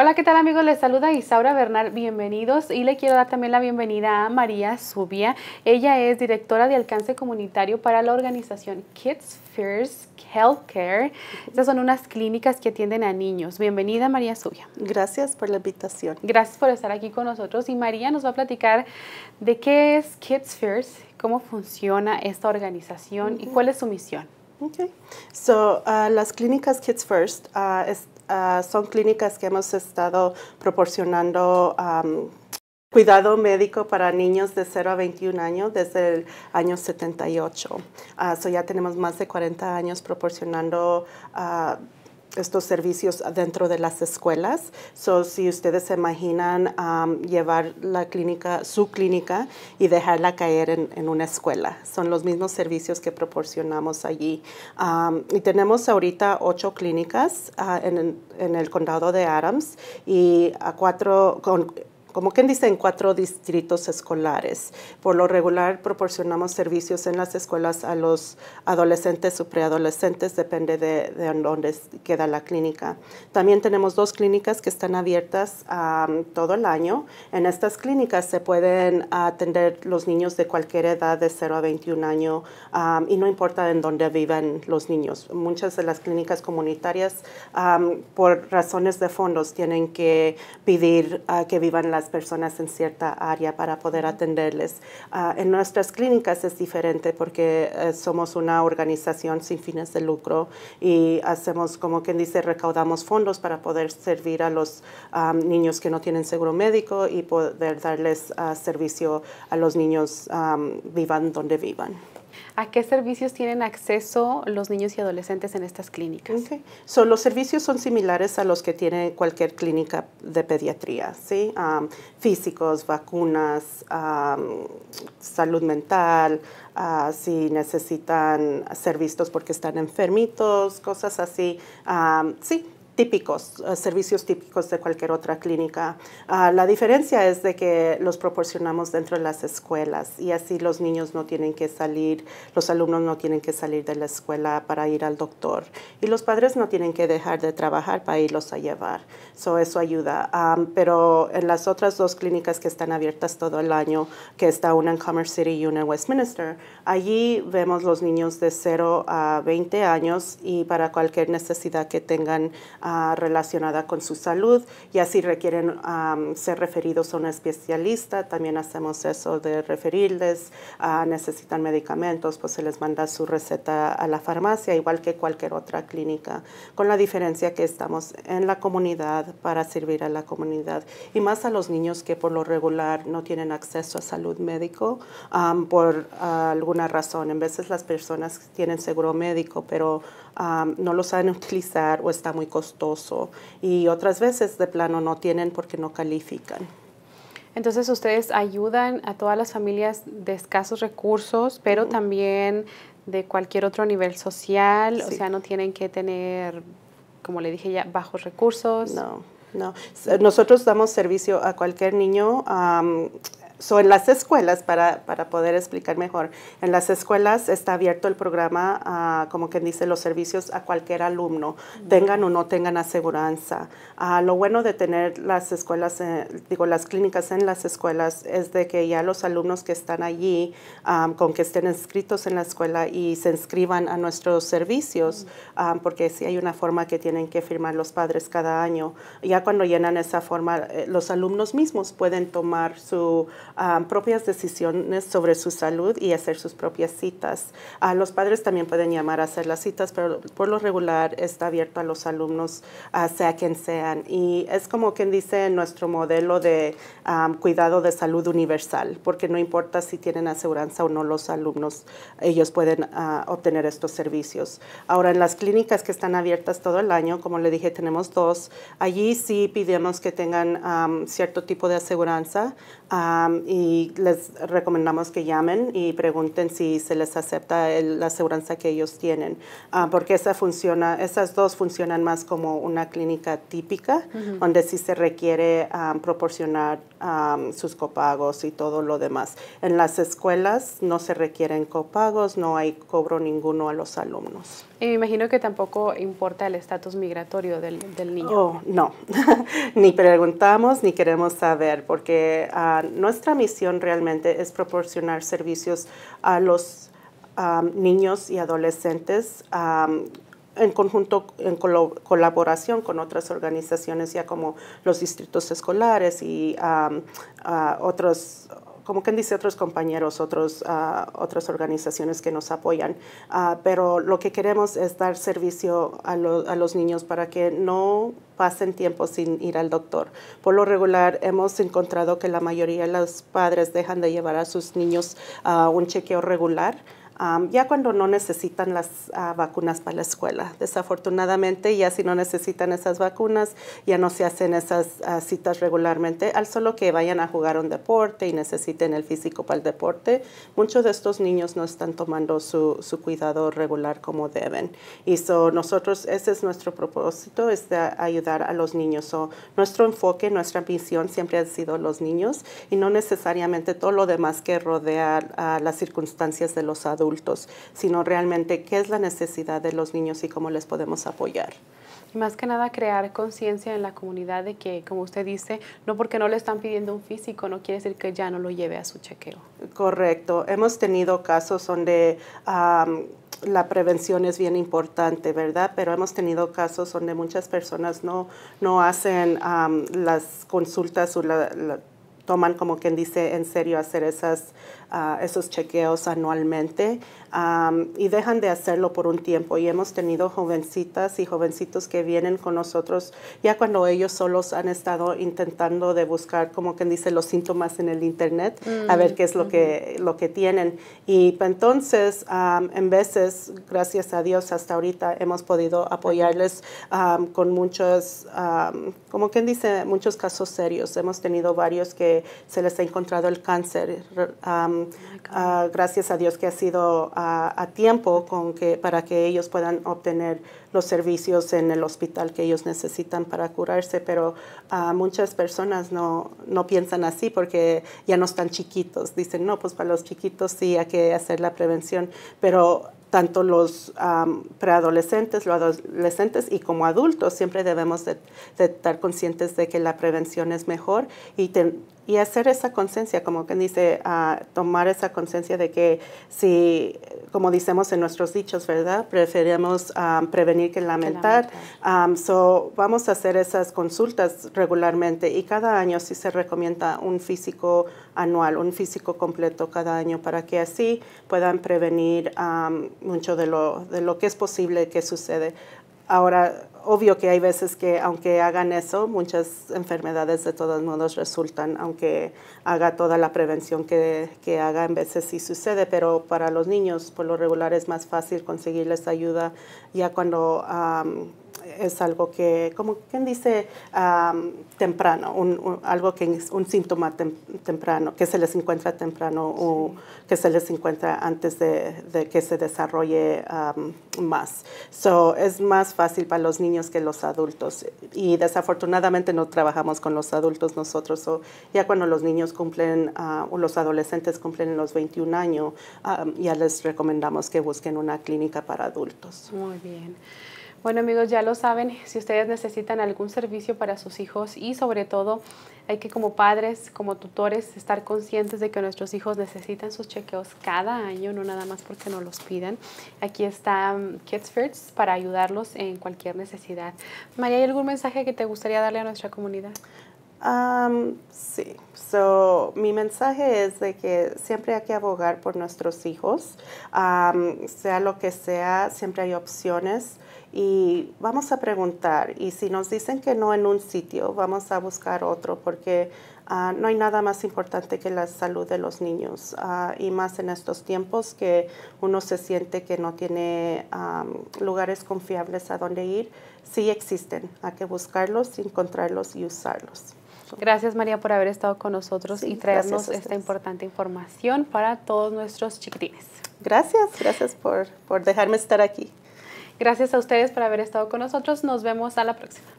Hola, ¿qué tal amigos? Les saluda Isaura Bernal, bienvenidos y le quiero dar también la bienvenida a María Zubia. Ella es directora de alcance comunitario para la organización Kids First Healthcare. Estas son unas clínicas que atienden a niños. Bienvenida María Zubia. Gracias por la invitación. Gracias por estar aquí con nosotros y María nos va a platicar de qué es Kids First, cómo funciona esta organización y cuál es su misión. Ok. So, ah, las clínicas Kids First ah, están Ah, son clínicas que hemos estado proporcionando cuidado médico para niños de 0 a 21 años desde el año 78. Ah, ya tenemos más de 40 años proporcionando ah, estos servicios dentro de las escuelas. So, si ustedes se imaginan um, llevar la clínica, su clínica y dejarla caer en, en, una escuela, son los mismos servicios que proporcionamos allí. Um, y tenemos ahorita ocho clínicas ah, en, en, el condado de Adams y a cuatro, con, como quien dice, en cuatro distritos escolares. Por lo regular proporcionamos servicios en las escuelas a los adolescentes o preadolescentes, depende de, dónde queda la clínica. También tenemos dos clínicas que están abiertas todo el año. En estas clínicas se pueden atender los niños de cualquier edad, de 0 a 21 años, y no importa en dónde vivan los niños. Muchas de las clínicas comunitarias, por razones de fondos, tienen que pedir a que vivan la personas en cierta área para poder atenderles. Ah, en nuestras clínicas es diferente porque eh, somos una organización sin fines de lucro y hacemos, como quien dice, recaudamos fondos para poder servir a los ah, niños que no tienen seguro médico y poder darles ah, servicio a los niños vivan donde vivan. ¿A qué servicios tienen acceso los niños y adolescentes en estas clínicas? los servicios son similares a los que tiene cualquier clínica de pediatría, ¿sí? físicos, vacunas, salud mental, ah, si necesitan ser vistos porque están enfermitos, cosas así. sí, típicos, eh, servicios típicos de cualquier otra clínica. Ah, la diferencia es de que los proporcionamos dentro de las escuelas y así los niños no tienen que salir, los alumnos no tienen que salir de la escuela para ir al doctor y los padres no tienen que dejar de trabajar para irlos a llevar. eso ayuda. pero en las otras dos clínicas que están abiertas todo el año, que está una en Commerce City y una en Westminster, allí vemos los niños de 0 a 20 años y para cualquier necesidad que tengan. Ah, relacionada con su salud. y así requieren ser referidos a un especialista, también hacemos eso de referirles. Ah, necesitan medicamentos, pues se les manda su receta a la farmacia, igual que cualquier otra clínica, con la diferencia que estamos en la comunidad para servir a la comunidad y más a los niños que por lo regular no tienen acceso a salud médico por alguna razón. En veces las personas tienen seguro médico, pero no lo saben utilizar o está muy costoso y otras veces de plano no tienen porque no califican. Entonces ustedes ayudan a todas las familias de escasos recursos, pero también de cualquier otro nivel social, o sea, no tienen que tener, como le dije ya, bajos recursos. No. No, nosotros damos servicio a cualquier niño So, en las escuelas, para, para, poder explicar mejor, en las escuelas está abierto el programa, como quien dice, los servicios a cualquier alumno, tengan o no tengan aseguranza. Uh, lo bueno de tener las escuelas, eh, digo, las clínicas en las escuelas es de que ya los alumnos que están allí, con que estén inscritos en la escuela y se inscriban a nuestros servicios, porque sí hay una forma que tienen que firmar los padres cada año. Ya cuando llenan esa forma, eh, los alumnos mismos pueden tomar su propias decisiones sobre su salud y hacer sus propias citas. los padres también pueden llamar a hacer las citas, pero por lo regular está abierto a los alumnos, ah, sea quien sean. Y es como quien dice nuestro modelo de cuidado de salud universal, porque no importa si tienen aseguranza o no los alumnos, ellos pueden ah, obtener estos servicios. Ahora, en las clínicas que están abiertas todo el año, como le dije, tenemos dos. Allí sí pidemos que tengan cierto tipo de aseguranza y les recomendamos que llamen y pregunten si se les acepta la aseguranza que ellos tienen, ah, porque esa funciona, esas dos funcionan más como una clínica típica, donde sí se requiere ah, proporcionar ah, sus copagos y todo lo demás. En las escuelas no se requieren copagos, no hay cobro ninguno a los alumnos. Y me imagino que tampoco importa el estatus migratorio del, niño. Oh, no, ni preguntamos ni queremos saber, porque ah, nuestra misión realmente es proporcionar servicios a los ah, niños y adolescentes. Ah, en conjunto, en colaboración con otras organizaciones, ya como los distritos escolares y otros, como quien dice, otros compañeros, otros, ah, otras organizaciones que nos apoyan. Ah, pero lo que queremos es dar servicio a, a los niños para que no pasen tiempo sin ir al doctor. Por lo regular, hemos encontrado que la mayoría de los padres dejan de llevar a sus niños a un chequeo regular ya cuando no necesitan las ah, vacunas para la escuela. Desafortunadamente, ya si no necesitan esas vacunas, ya no se hacen esas ah, citas regularmente, al solo que vayan a jugar un deporte y necesiten el físico para el deporte. Muchos de estos niños no están tomando su, cuidado regular como deben. Y so, nosotros, ese es nuestro propósito, es de ayudar a los niños. nuestro enfoque, nuestra visión siempre ha sido los niños y no necesariamente todo lo demás que rodea a las circunstancias de los adultos adultos, sino realmente qué es la necesidad de los niños y cómo les podemos apoyar. Y más que nada crear conciencia en la comunidad de que, como usted dice, no porque no le están pidiendo un físico, no quiere decir que ya no lo lleve a su chequeo. Correcto. Hemos tenido casos donde... la prevención es bien importante, ¿verdad? Pero hemos tenido casos donde muchas personas no, no hacen las consultas o la, toman, como quien dice, en serio hacer esas, ah, esos chequeos anualmente y dejan de hacerlo por un tiempo. Y hemos tenido jovencitas y jovencitos que vienen con nosotros ya cuando ellos solos han estado intentando de buscar, como quien dice, los síntomas en el Internet, a ver qué es lo, mm, que, lo que tienen. Y pues, entonces, en veces, gracias a Dios, hasta ahorita hemos podido apoyarles con muchos, como quien dice, muchos casos serios. Hemos tenido varios que se les ha encontrado el cáncer. Um, oh ah, gracias a Dios que ha sido ah, a tiempo para que ellos puedan obtener los servicios en el hospital que ellos necesitan para curarse, pero ah, muchas personas no, no piensan así porque ya no están chiquitos. Dicen, no, pues para los chiquitos sí hay que hacer la prevención, pero tanto los preadolescentes, los adolescentes y como adultos siempre debemos de, estar conscientes de que la prevención es mejor y, y hacer esa conciencia, como quien dice, ah, tomar esa conciencia de que si, como decimos en nuestros dichos, ¿verdad? Preferimos prevenir que lamentar. vamos a hacer esas consultas regularmente y cada año sí se recomienda un físico anual, un físico completo cada año para que así puedan prevenir mucho de lo, de lo que es posible que sucede. Ahora, obvio que hay veces que aunque hagan eso, muchas enfermedades de todos modos resultan, aunque haga toda la prevención que, haga, en veces sí sucede, pero para los niños por lo regular es más fácil conseguirles ayuda ya cuando es algo que, como quien dice, temprano, un, algo que es un síntoma temprano, que se les encuentra temprano o que se les encuentra antes de, que se desarrolle más. So, es más fácil para los niños que los adultos y desafortunadamente no trabajamos con los adultos nosotros. ya cuando los niños cumplen ah, o los adolescentes cumplen los 21 años, ya les recomendamos que busquen una clínica para adultos. Muy bien. Bueno amigos, ya lo saben, si ustedes necesitan algún servicio para sus hijos y sobre todo hay que como padres, como tutores, estar conscientes de que nuestros hijos necesitan sus chequeos cada año, no nada más porque no los pidan. Aquí está um, Kids First para ayudarlos en cualquier necesidad. María, ¿hay algún mensaje que te gustaría darle a nuestra comunidad? sí, so, mi mensaje es de que siempre hay que abogar por nuestros hijos, sea lo que sea, siempre hay opciones y vamos a preguntar y si nos dicen que no en un sitio, vamos a buscar otro porque ah, no hay nada más importante que la salud de los niños ah, y más en estos tiempos que uno se siente que no tiene lugares confiables a donde ir, sí existen, hay que buscarlos, encontrarlos y usarlos. Gracias María por haber estado con nosotros y traernos esta importante información para todos nuestros chiquitines. Gracias, gracias por, por dejarme estar aquí. Gracias a ustedes por haber estado con nosotros. Nos vemos a la próxima.